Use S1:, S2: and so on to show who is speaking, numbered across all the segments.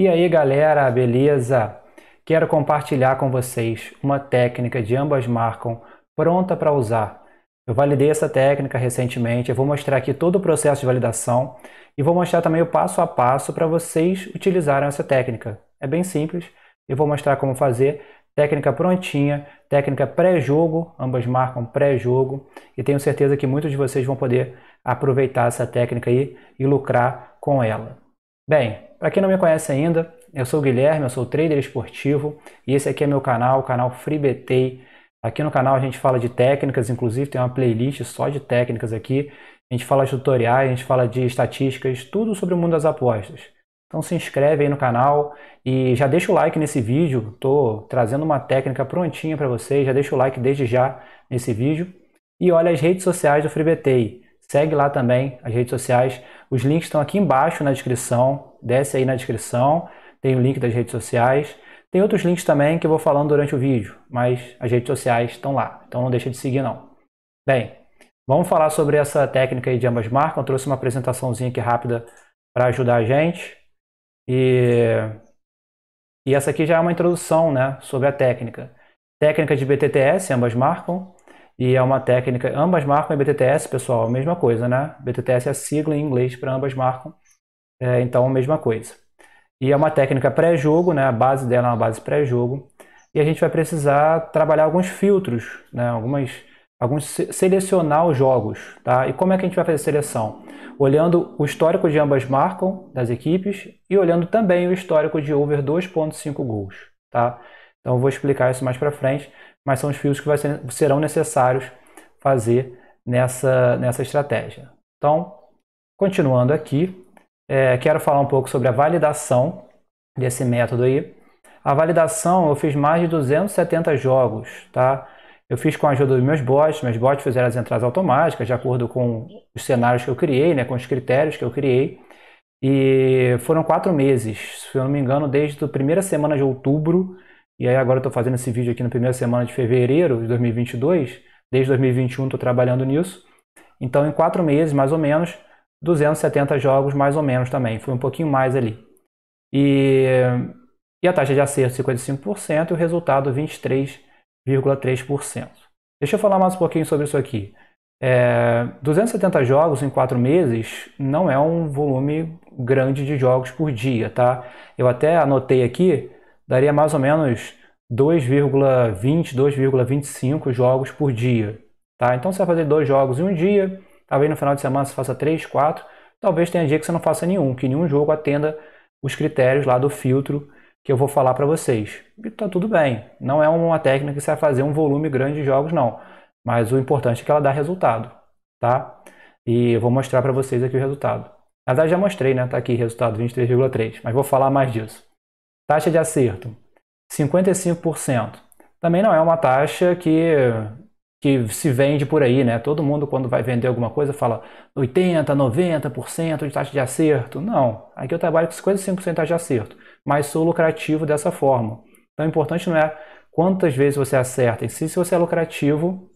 S1: E aí galera, beleza? Quero compartilhar com vocês uma técnica de ambas marcam pronta para usar. Eu validei essa técnica recentemente, eu vou mostrar aqui todo o processo de validação e vou mostrar também o passo a passo para vocês utilizarem essa técnica. É bem simples, eu vou mostrar como fazer, técnica prontinha, técnica pré-jogo, ambas marcam pré-jogo, e tenho certeza que muitos de vocês vão poder aproveitar essa técnica aí e lucrar com ela. Bem, para quem não me conhece ainda, eu sou o Guilherme, eu sou trader esportivo e esse aqui é meu canal, o canal FreeBT. Aqui no canal a gente fala de técnicas, inclusive tem uma playlist só de técnicas aqui. A gente fala de tutoriais, a gente fala de estatísticas, tudo sobre o mundo das apostas. Então se inscreve aí no canal e já deixa o like nesse vídeo. Tô trazendo uma técnica prontinha para vocês, já deixa o like desde já nesse vídeo. E olha as redes sociais do FreeBT. Segue lá também as redes sociais. Os links estão aqui embaixo na descrição. Desce aí na descrição. Tem o link das redes sociais. Tem outros links também que eu vou falando durante o vídeo, mas as redes sociais estão lá. Então não deixa de seguir não. Bem, vamos falar sobre essa técnica aí de ambas marcas. Eu trouxe uma apresentaçãozinha aqui rápida para ajudar a gente. E e essa aqui já é uma introdução né, sobre a técnica. Técnica de BTTS, ambas marcam. E é uma técnica, ambas marcam é BTTS, pessoal, a mesma coisa, né? BTTS é a sigla em inglês para ambas marcam, é, então a mesma coisa. E é uma técnica pré-jogo, né? A base dela é uma base pré-jogo. E a gente vai precisar trabalhar alguns filtros, né? Algumas, alguns selecionar os jogos, tá? E como é que a gente vai fazer a seleção? Olhando o histórico de ambas marcam das equipes e olhando também o histórico de over 2.5 gols, tá? Então eu vou explicar isso mais para frente mas são os fios que ser, serão necessários fazer nessa, nessa estratégia. Então, continuando aqui, é, quero falar um pouco sobre a validação desse método aí. A validação eu fiz mais de 270 jogos, tá? Eu fiz com a ajuda dos meus bots, meus bots fizeram as entradas automáticas de acordo com os cenários que eu criei, né, com os critérios que eu criei. E foram quatro meses, se eu não me engano, desde a primeira semana de outubro e aí agora eu estou fazendo esse vídeo aqui na primeira semana de fevereiro de 2022. Desde 2021 estou trabalhando nisso. Então em quatro meses, mais ou menos, 270 jogos mais ou menos também. Foi um pouquinho mais ali. E, e a taxa de acerto 55% e o resultado 23,3%. Deixa eu falar mais um pouquinho sobre isso aqui. É, 270 jogos em 4 meses não é um volume grande de jogos por dia, tá? Eu até anotei aqui daria mais ou menos 2,20, 2,25 jogos por dia. Tá? Então você vai fazer dois jogos em um dia, talvez no final de semana você faça três, quatro, talvez tenha dia que você não faça nenhum, que nenhum jogo atenda os critérios lá do filtro que eu vou falar para vocês. E tá tudo bem, não é uma técnica que você vai fazer um volume grande de jogos não, mas o importante é que ela dá resultado, tá? E eu vou mostrar para vocês aqui o resultado. Na verdade já mostrei, né? Tá aqui resultado 23,3, mas vou falar mais disso. Taxa de acerto, 55%. Também não é uma taxa que, que se vende por aí, né? Todo mundo, quando vai vender alguma coisa, fala 80%, 90% de taxa de acerto. Não, aqui eu trabalho com 55% de taxa de acerto, mas sou lucrativo dessa forma. Então, o importante não é quantas vezes você acerta, e se, se você é lucrativo,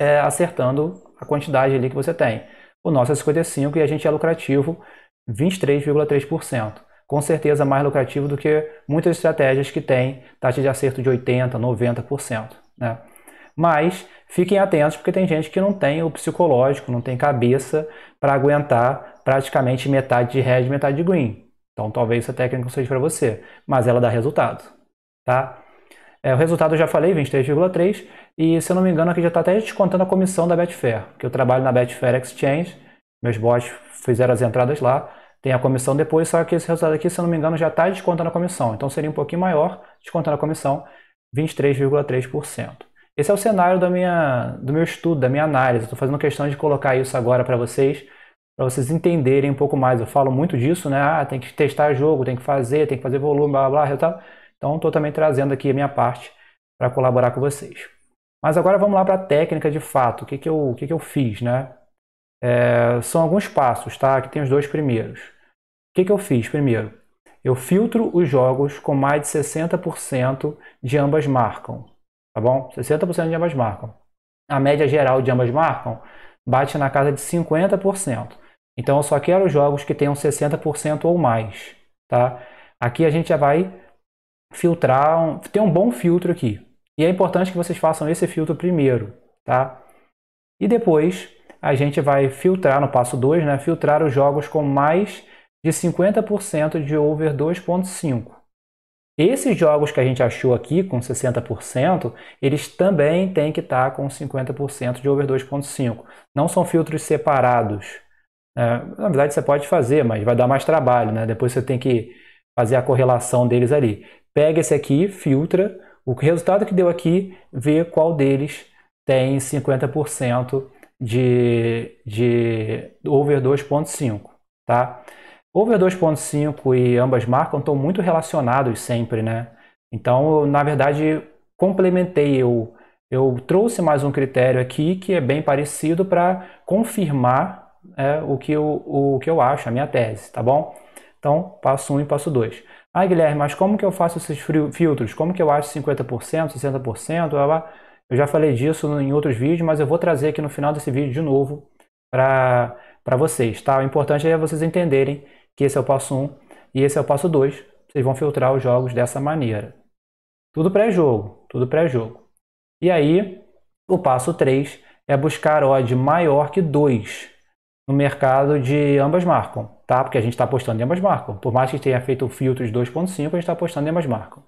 S1: é, acertando a quantidade ali que você tem. O nosso é 55% e a gente é lucrativo 23,3% com certeza mais lucrativo do que muitas estratégias que têm taxa de acerto de 80%, 90%. Né? Mas fiquem atentos porque tem gente que não tem o psicológico, não tem cabeça para aguentar praticamente metade de red, metade de green. Então talvez essa técnica não seja para você, mas ela dá resultado, tá? É, o resultado eu já falei, 23,3 e se eu não me engano aqui já está até descontando a comissão da Betfair, que eu trabalho na Betfair Exchange, meus bots fizeram as entradas lá, tem a comissão depois, só que esse resultado aqui, se eu não me engano, já está desconto na comissão. Então seria um pouquinho maior, desconto na comissão, 23,3%. Esse é o cenário da minha, do meu estudo, da minha análise. Estou fazendo questão de colocar isso agora para vocês, para vocês entenderem um pouco mais. Eu falo muito disso, né? Ah, tem que testar jogo, tem que fazer, tem que fazer volume, blá blá blá. Tal. Então estou também trazendo aqui a minha parte para colaborar com vocês. Mas agora vamos lá para a técnica de fato. O que, que, eu, o que, que eu fiz, né? É, são alguns passos, tá? Aqui tem os dois primeiros que, que eu fiz primeiro? Eu filtro os jogos com mais de 60% de ambas marcam. Tá bom? 60% de ambas marcam. A média geral de ambas marcam bate na casa de 50%. Então eu só quero jogos que tenham 60% ou mais. Tá? Aqui a gente já vai filtrar, um, ter um bom filtro aqui. E é importante que vocês façam esse filtro primeiro. Tá? E depois a gente vai filtrar, no passo 2, né, filtrar os jogos com mais de 50% de over 2.5. Esses jogos que a gente achou aqui com 60%, eles também têm que estar tá com 50% de over 2.5. Não são filtros separados. É, na verdade, você pode fazer, mas vai dar mais trabalho, né? Depois você tem que fazer a correlação deles ali. Pega esse aqui, filtra o resultado que deu aqui, vê qual deles tem 50% de, de over 2.5, tá? Over 2.5 e ambas marcam estão muito relacionados sempre, né? Então, na verdade, complementei, eu, eu trouxe mais um critério aqui que é bem parecido para confirmar é, o, que eu, o que eu acho, a minha tese, tá bom? Então, passo 1 um e passo 2. Ah, Guilherme, mas como que eu faço esses filtros? Como que eu acho 50%, 60%? Eu já falei disso em outros vídeos, mas eu vou trazer aqui no final desse vídeo de novo para vocês, tá? O importante é vocês entenderem que esse é o passo 1 e esse é o passo 2. Vocês vão filtrar os jogos dessa maneira. Tudo pré-jogo, tudo pré-jogo. E aí, o passo 3 é buscar odd maior que 2 no mercado de ambas marcam, tá? Porque a gente está apostando em ambas marcam. Por mais que tenha feito o filtros 2.5, a gente está apostando em ambas marcam.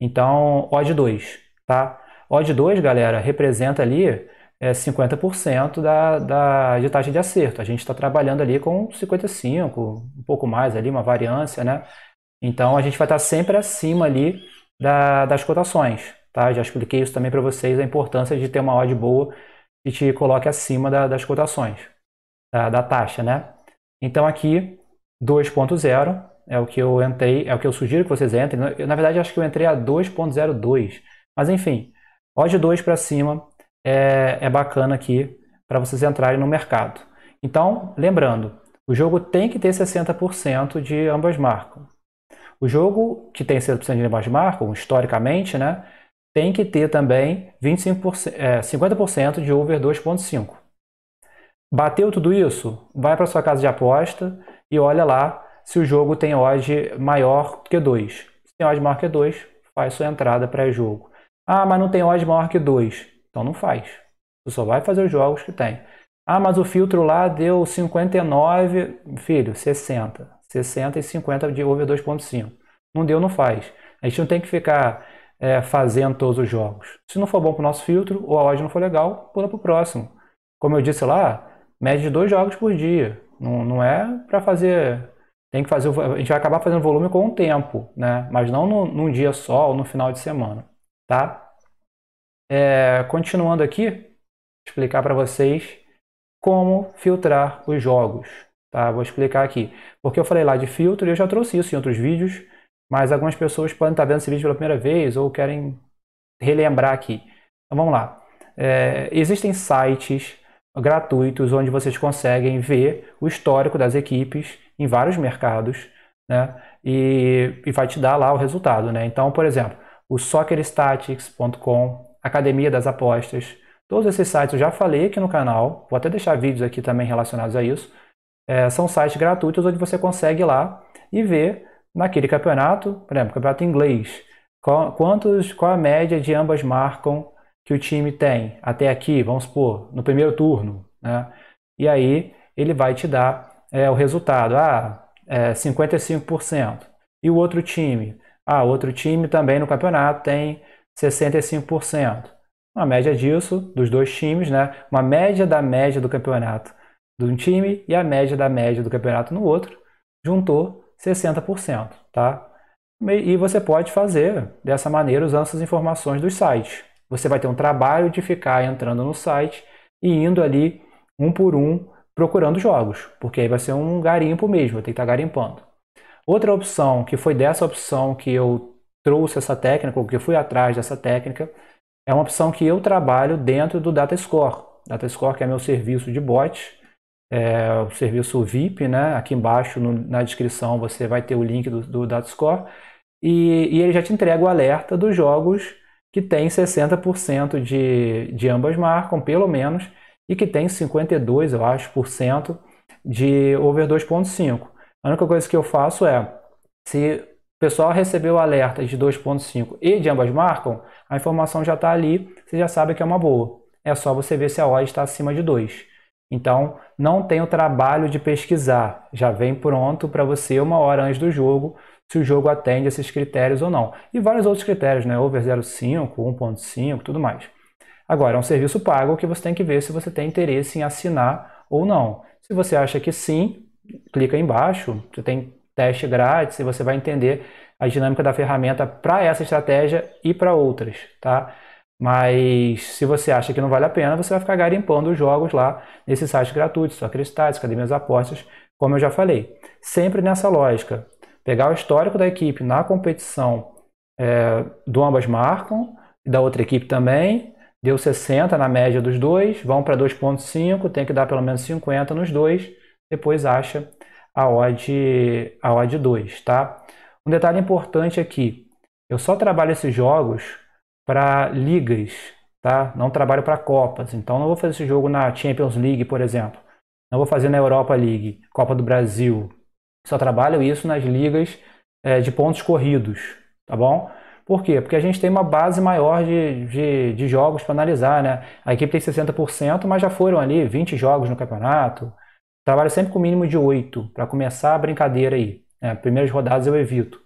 S1: Então, odd 2, tá? Odd 2, galera, representa ali é, 50% da, da, de taxa de acerto. A gente está trabalhando ali com 55%, um pouco mais ali, uma variância, né? Então a gente vai estar tá sempre acima ali da, das cotações, tá? Já expliquei isso também para vocês, a importância de ter uma odd boa que te coloque acima da, das cotações, da, da taxa, né? Então aqui 2.0 é o que eu entrei, é o que eu sugiro que vocês entrem. na verdade, acho que eu entrei a 2.02, mas enfim, odd 2 para cima, é, é bacana aqui para vocês entrarem no mercado. Então, lembrando, o jogo tem que ter 60% de ambas marcas. O jogo que tem 60% de ambas marcas, historicamente, né, tem que ter também 25%, é, 50% de over 2.5. Bateu tudo isso? Vai para sua casa de aposta e olha lá se o jogo tem odd maior que 2. Se tem odd maior que 2, faz sua entrada pré-jogo. Ah, mas não tem odd maior que 2. Então não faz. Tu só vai fazer os jogos que tem. Ah, mas o filtro lá deu 59, filho, 60. 60 e 50 de over 2.5. Não deu, não faz. A gente não tem que ficar é, fazendo todos os jogos. Se não for bom para o nosso filtro ou a odd não for legal, pula para o próximo. Como eu disse lá, média de dois jogos por dia. Não, não é para fazer. Tem que fazer. A gente vai acabar fazendo volume com o tempo, né? Mas não num dia só ou no final de semana, tá? É, continuando aqui, explicar para vocês como filtrar os jogos. Tá? Vou explicar aqui. Porque eu falei lá de filtro e eu já trouxe isso em outros vídeos, mas algumas pessoas podem estar tá vendo esse vídeo pela primeira vez ou querem relembrar aqui. Então vamos lá. É, existem sites gratuitos onde vocês conseguem ver o histórico das equipes em vários mercados, né? E, e vai te dar lá o resultado, né? Então, por exemplo, o soccerstatics.com Academia das Apostas. Todos esses sites eu já falei aqui no canal, vou até deixar vídeos aqui também relacionados a isso. É, são sites gratuitos onde você consegue ir lá e ver naquele campeonato, por exemplo, campeonato inglês, qual, quantos, qual a média de ambas marcam que o time tem até aqui, vamos supor, no primeiro turno. Né? E aí ele vai te dar é, o resultado, ah, é 55%. E o outro time? Ah, outro time também no campeonato tem 65%. Uma média disso, dos dois times, né? uma média da média do campeonato de um time e a média da média do campeonato no outro, juntou 60%. Tá? E você pode fazer dessa maneira usando essas informações dos sites. Você vai ter um trabalho de ficar entrando no site e indo ali um por um procurando jogos, porque aí vai ser um garimpo mesmo, vai ter que estar tá garimpando. Outra opção que foi dessa opção que eu trouxe essa técnica, ou que eu fui atrás dessa técnica, é uma opção que eu trabalho dentro do DataScore. DataScore que é meu serviço de bot, é, o serviço VIP, né? Aqui embaixo no, na descrição você vai ter o link do, do DataScore e, e ele já te entrega o alerta dos jogos que tem 60% de, de ambas marcam, pelo menos, e que tem 52, eu acho, por cento de over 2.5. A única coisa que eu faço é, se pessoal recebeu alerta de 2.5 e de ambas marcam, a informação já está ali, você já sabe que é uma boa. É só você ver se a odd está acima de 2. Então, não tem o trabalho de pesquisar. Já vem pronto para você uma hora antes do jogo, se o jogo atende esses critérios ou não. E vários outros critérios, né? Over 0.5, 1.5, tudo mais. Agora, é um serviço pago que você tem que ver se você tem interesse em assinar ou não. Se você acha que sim, clica embaixo. Você tem teste grátis e você vai entender a dinâmica da ferramenta para essa estratégia e para outras, tá? Mas se você acha que não vale a pena, você vai ficar garimpando os jogos lá nesse site gratuito, sua Cristais, Academias Apostas, como eu já falei. Sempre nessa lógica. Pegar o histórico da equipe na competição é, do ambas marcam, da outra equipe também, deu 60 na média dos dois, vão para 2.5, tem que dar pelo menos 50 nos dois, depois acha a odd, a odd 2, tá? Um detalhe importante aqui, eu só trabalho esses jogos para ligas, tá? Não trabalho para copas, então não vou fazer esse jogo na Champions League, por exemplo. Não vou fazer na Europa League, Copa do Brasil. Só trabalho isso nas ligas é, de pontos corridos, tá bom? Por quê? Porque a gente tem uma base maior de, de, de jogos para analisar, né? A equipe tem 60%, mas já foram ali 20 jogos no campeonato, Trabalho sempre com mínimo de 8 para começar a brincadeira aí. É, primeiras rodadas eu evito.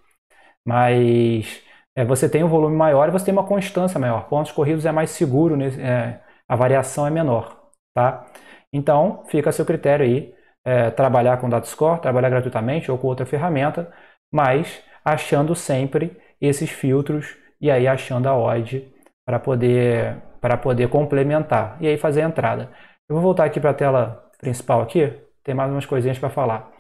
S1: Mas é, você tem um volume maior e você tem uma constância maior. Pontos corridos é mais seguro, né? é, a variação é menor. Tá? Então, fica a seu critério aí. É, trabalhar com DataScore, trabalhar gratuitamente ou com outra ferramenta, mas achando sempre esses filtros e aí achando a odd para poder para poder complementar e aí fazer a entrada. Eu vou voltar aqui para a tela principal aqui tem mais umas coisinhas para falar.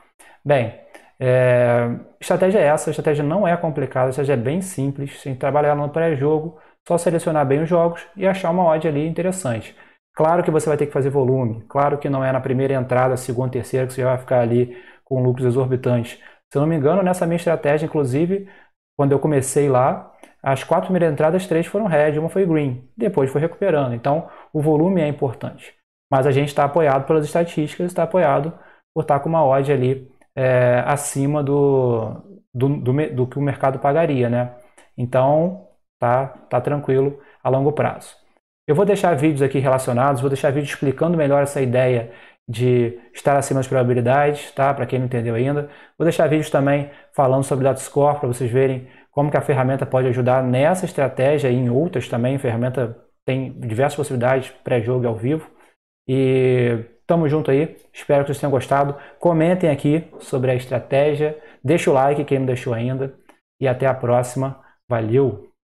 S1: Bem, é, estratégia é essa, a estratégia não é complicada, a estratégia é bem simples, sem trabalhar no pré-jogo, só selecionar bem os jogos e achar uma odd ali interessante. Claro que você vai ter que fazer volume, claro que não é na primeira entrada, segunda, terceira, que você vai ficar ali com lucros exorbitantes. Se eu não me engano, nessa minha estratégia, inclusive, quando eu comecei lá, as quatro primeiras entradas, três foram red, uma foi green, depois foi recuperando. Então, o volume é importante mas a gente está apoiado pelas estatísticas, está apoiado por estar tá com uma odd ali é, acima do, do, do, do, que o mercado pagaria, né? Então, tá, tá tranquilo a longo prazo. Eu vou deixar vídeos aqui relacionados, vou deixar vídeo explicando melhor essa ideia de estar acima das probabilidades, tá? Para quem não entendeu ainda. Vou deixar vídeos também falando sobre data score para vocês verem como que a ferramenta pode ajudar nessa estratégia e em outras também. A ferramenta tem diversas possibilidades pré-jogo e ao vivo. E tamo junto aí. Espero que vocês tenham gostado. Comentem aqui sobre a estratégia. Deixa o like, quem não deixou ainda. E até a próxima. Valeu!